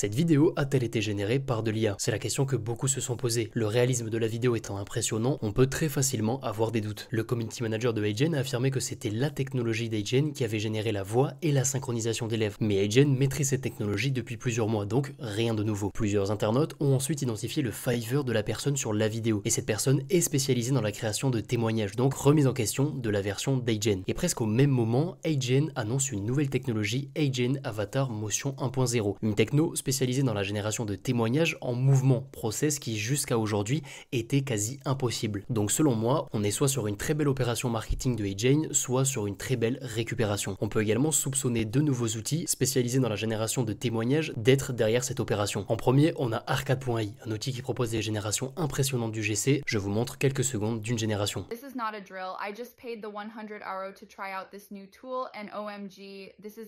Cette vidéo a-t-elle été générée par de l'IA C'est la question que beaucoup se sont posées. Le réalisme de la vidéo étant impressionnant, on peut très facilement avoir des doutes. Le community manager de Agen a affirmé que c'était la technologie d'Agen qui avait généré la voix et la synchronisation des lèvres. Mais Agen maîtrise cette technologie depuis plusieurs mois, donc rien de nouveau. Plusieurs internautes ont ensuite identifié le fiver de la personne sur la vidéo, et cette personne est spécialisée dans la création de témoignages, donc remise en question de la version d'Agen. Et presque au même moment, Agen annonce une nouvelle technologie, Agen Avatar Motion 1.0, une techno spécialisée dans la génération de témoignages en mouvement, process qui jusqu'à aujourd'hui était quasi impossible. Donc selon moi, on est soit sur une très belle opération marketing de Hey jane soit sur une très belle récupération. On peut également soupçonner deux nouveaux outils spécialisés dans la génération de témoignages d'être derrière cette opération. En premier, on a arcade.i un outil qui propose des générations impressionnantes du GC. Je vous montre quelques secondes d'une génération. is not a drill. I just paid the 100 to try out OMG, this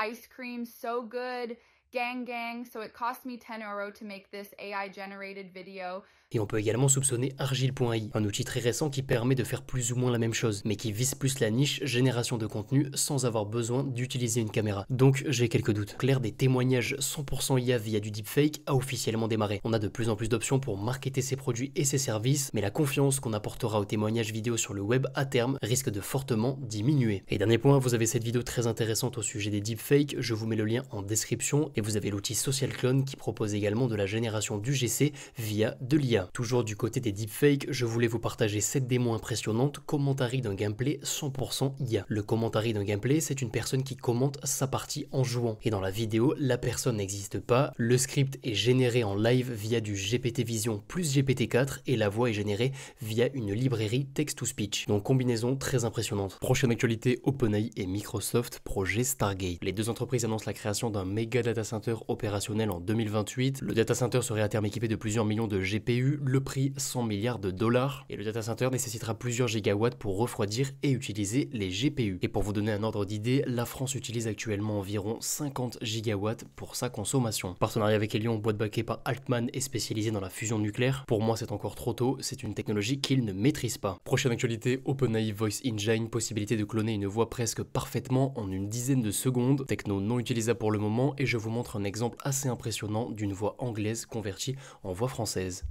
ice cream so good gang gang so it cost me 10 euro to make this ai generated video et on peut également soupçonner Argile.ai, un outil très récent qui permet de faire plus ou moins la même chose, mais qui vise plus la niche génération de contenu sans avoir besoin d'utiliser une caméra. Donc j'ai quelques doutes. Claire, des témoignages 100% IA via du deepfake a officiellement démarré. On a de plus en plus d'options pour marketer ses produits et ses services, mais la confiance qu'on apportera aux témoignages vidéo sur le web à terme risque de fortement diminuer. Et dernier point, vous avez cette vidéo très intéressante au sujet des deepfakes, je vous mets le lien en description, et vous avez l'outil Social Clone qui propose également de la génération du GC via de l'IA. Toujours du côté des deepfakes, je voulais vous partager cette démo impressionnante, commentary d'un gameplay 100% IA. Le commentary d'un gameplay, c'est une personne qui commente sa partie en jouant. Et dans la vidéo, la personne n'existe pas, le script est généré en live via du GPT Vision plus GPT-4 et la voix est générée via une librairie text-to-speech. Donc combinaison très impressionnante. Prochaine actualité, OpenAI et Microsoft, projet Stargate. Les deux entreprises annoncent la création d'un méga data center opérationnel en 2028. Le data center serait à terme équipé de plusieurs millions de GPU le prix 100 milliards de dollars, et le data center nécessitera plusieurs gigawatts pour refroidir et utiliser les GPU. Et pour vous donner un ordre d'idée, la France utilise actuellement environ 50 gigawatts pour sa consommation. Partenariat avec Elion, boîte baquée par Altman et spécialisée dans la fusion nucléaire, pour moi c'est encore trop tôt, c'est une technologie qu'il ne maîtrise pas. Prochaine actualité, OpenAI Voice Engine, possibilité de cloner une voix presque parfaitement en une dizaine de secondes, techno non utilisable pour le moment, et je vous montre un exemple assez impressionnant d'une voix anglaise convertie en voix française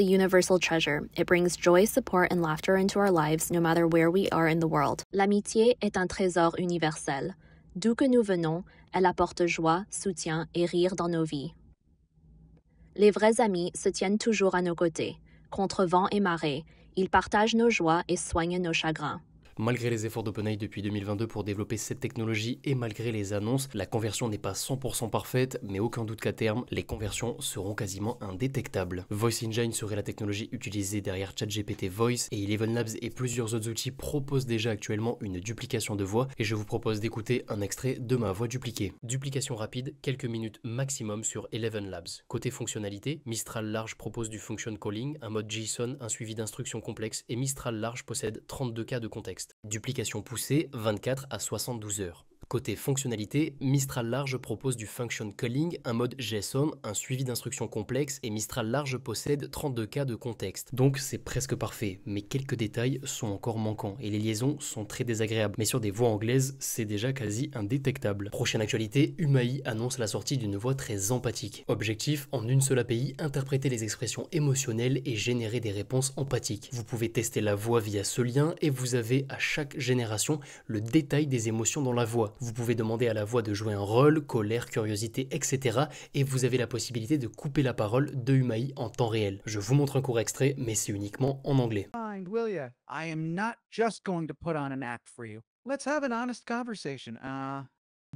a universal treasure. It brings joy, support, and laughter into our lives no matter where we are in the world. L'amitié est un trésor universel. D'où que nous venons, elle apporte joie, soutien et rire dans nos vies. Les vrais amis se tiennent toujours à nos côtés, contre vent et marée. Ils partagent nos joies et soignent nos chagrins. Malgré les efforts d'OpenAI depuis 2022 pour développer cette technologie et malgré les annonces, la conversion n'est pas 100% parfaite, mais aucun doute qu'à terme, les conversions seront quasiment indétectables. Voice Engine serait la technologie utilisée derrière ChatGPT Voice et Eleven Labs et plusieurs autres outils proposent déjà actuellement une duplication de voix et je vous propose d'écouter un extrait de ma voix dupliquée. Duplication rapide, quelques minutes maximum sur Eleven Labs. Côté fonctionnalité, Mistral Large propose du function calling, un mode JSON, un suivi d'instructions complexes et Mistral Large possède 32 k de contexte. Duplication poussée 24 à 72 heures. Côté fonctionnalité, Mistral Large propose du function calling, un mode JSON, un suivi d'instructions complexes et Mistral Large possède 32 cas de contexte. Donc c'est presque parfait, mais quelques détails sont encore manquants et les liaisons sont très désagréables. Mais sur des voix anglaises, c'est déjà quasi indétectable. Prochaine actualité, Umai annonce la sortie d'une voix très empathique. Objectif, en une seule API, interpréter les expressions émotionnelles et générer des réponses empathiques. Vous pouvez tester la voix via ce lien et vous avez à chaque génération le détail des émotions dans la voix. Vous pouvez demander à la voix de jouer un rôle, colère, curiosité, etc. Et vous avez la possibilité de couper la parole de Umai en temps réel. Je vous montre un court extrait, mais c'est uniquement en anglais. I am not just going to put on an act for you. Let's have an honest conversation. Uh,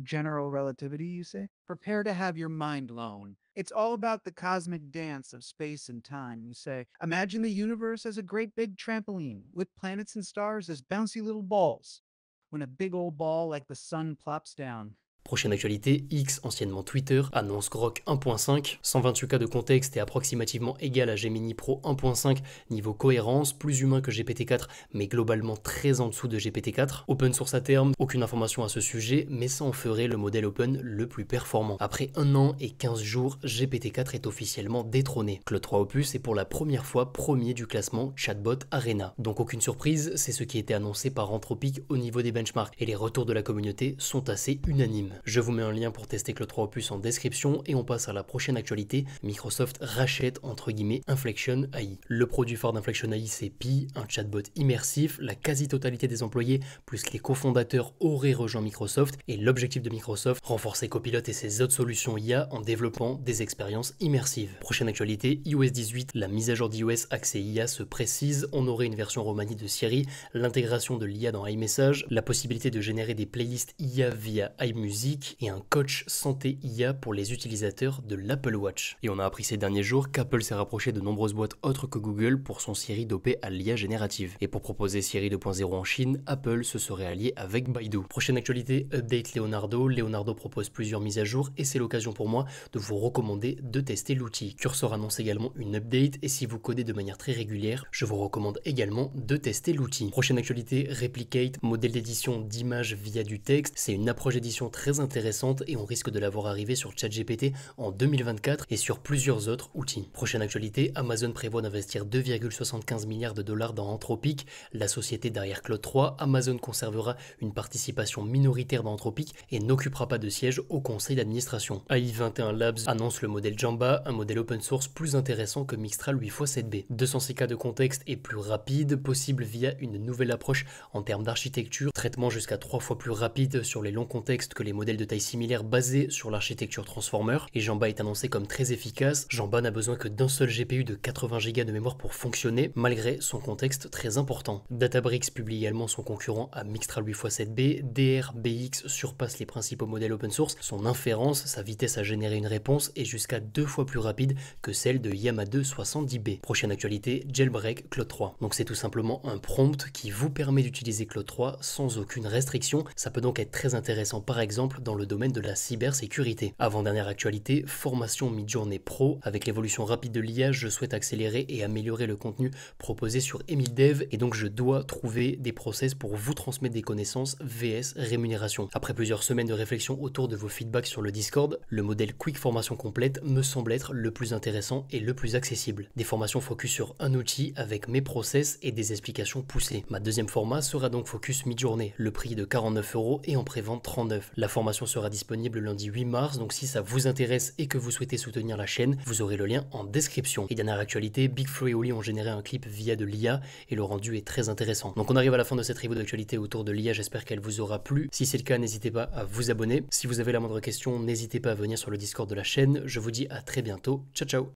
general relativity, you say? Prepare to have your mind blown. It's all about the cosmic dance of space and time, you say. Imagine the universe as a great big trampoline, with planets and stars as bouncy little balls. when a big old ball like the sun plops down. Prochaine actualité, X, anciennement Twitter, annonce Grok 1.5, 128 cas de contexte et approximativement égal à Gemini Pro 1.5, niveau cohérence, plus humain que GPT-4, mais globalement très en dessous de GPT-4. Open source à terme, aucune information à ce sujet, mais ça en ferait le modèle open le plus performant. Après un an et 15 jours, GPT-4 est officiellement détrôné. Cloud 3 Opus est pour la première fois premier du classement Chatbot Arena. Donc aucune surprise, c'est ce qui était annoncé par Anthropic au niveau des benchmarks, et les retours de la communauté sont assez unanimes. Je vous mets un lien pour tester Cloud 3 Opus en description et on passe à la prochaine actualité. Microsoft rachète entre guillemets Inflection AI. Le produit fort d'Inflection AI c'est Pi, un chatbot immersif, la quasi-totalité des employés plus les cofondateurs auraient rejoint Microsoft et l'objectif de Microsoft, renforcer Copilot et ses autres solutions IA en développant des expériences immersives. Prochaine actualité, iOS 18, la mise à jour d'iOS accès IA se précise, on aurait une version romani de Siri, l'intégration de l'IA dans iMessage, la possibilité de générer des playlists IA via iMusic, et un coach santé IA pour les utilisateurs de l'Apple Watch. Et on a appris ces derniers jours qu'Apple s'est rapproché de nombreuses boîtes autres que Google pour son Siri dopé à l'IA générative. Et pour proposer Siri 2.0 en Chine, Apple se serait allié avec Baidu. Prochaine actualité, update Leonardo. Leonardo propose plusieurs mises à jour et c'est l'occasion pour moi de vous recommander de tester l'outil. Cursor annonce également une update et si vous codez de manière très régulière, je vous recommande également de tester l'outil. Prochaine actualité, Replicate, modèle d'édition d'images via du texte. C'est une approche d'édition très intéressante et on risque de l'avoir voir arriver sur ChatGPT en 2024 et sur plusieurs autres outils. Prochaine actualité, Amazon prévoit d'investir 2,75 milliards de dollars dans Anthropic, la société derrière cloud 3. Amazon conservera une participation minoritaire dans Anthropic et n'occupera pas de siège au conseil d'administration. AI21 Labs annonce le modèle Jamba, un modèle open source plus intéressant que Mixtral 8x7b. 200 cas de contexte est plus rapide, possible via une nouvelle approche en termes d'architecture, traitement jusqu'à 3 fois plus rapide sur les longs contextes que les modèles modèle de taille similaire basé sur l'architecture Transformer, et Jamba est annoncé comme très efficace. Jamba n'a besoin que d'un seul GPU de 80 Go de mémoire pour fonctionner, malgré son contexte très important. Databricks publie également son concurrent à Mixtral 8x7B, DRBX surpasse les principaux modèles open source, son inférence, sa vitesse à générer une réponse est jusqu'à deux fois plus rapide que celle de Yamaha 70B. Prochaine actualité, Jailbreak Cloud 3. Donc c'est tout simplement un prompt qui vous permet d'utiliser Cloud 3 sans aucune restriction, ça peut donc être très intéressant par exemple dans le domaine de la cybersécurité. Avant-dernière actualité, formation mid-journée pro. Avec l'évolution rapide de l'IA, je souhaite accélérer et améliorer le contenu proposé sur Emile et donc je dois trouver des process pour vous transmettre des connaissances VS rémunération. Après plusieurs semaines de réflexion autour de vos feedbacks sur le Discord, le modèle Quick Formation Complète me semble être le plus intéressant et le plus accessible. Des formations focus sur un outil avec mes process et des explications poussées. Ma deuxième format sera donc focus mid-journée, le prix de 49 euros et en prévente 39. La formation sera disponible lundi 8 mars, donc si ça vous intéresse et que vous souhaitez soutenir la chaîne, vous aurez le lien en description. Et dernière actualité, Big Flo et Oli ont généré un clip via de l'IA et le rendu est très intéressant. Donc on arrive à la fin de cette review d'actualité autour de l'IA, j'espère qu'elle vous aura plu. Si c'est le cas, n'hésitez pas à vous abonner. Si vous avez la moindre question, n'hésitez pas à venir sur le Discord de la chaîne. Je vous dis à très bientôt. Ciao ciao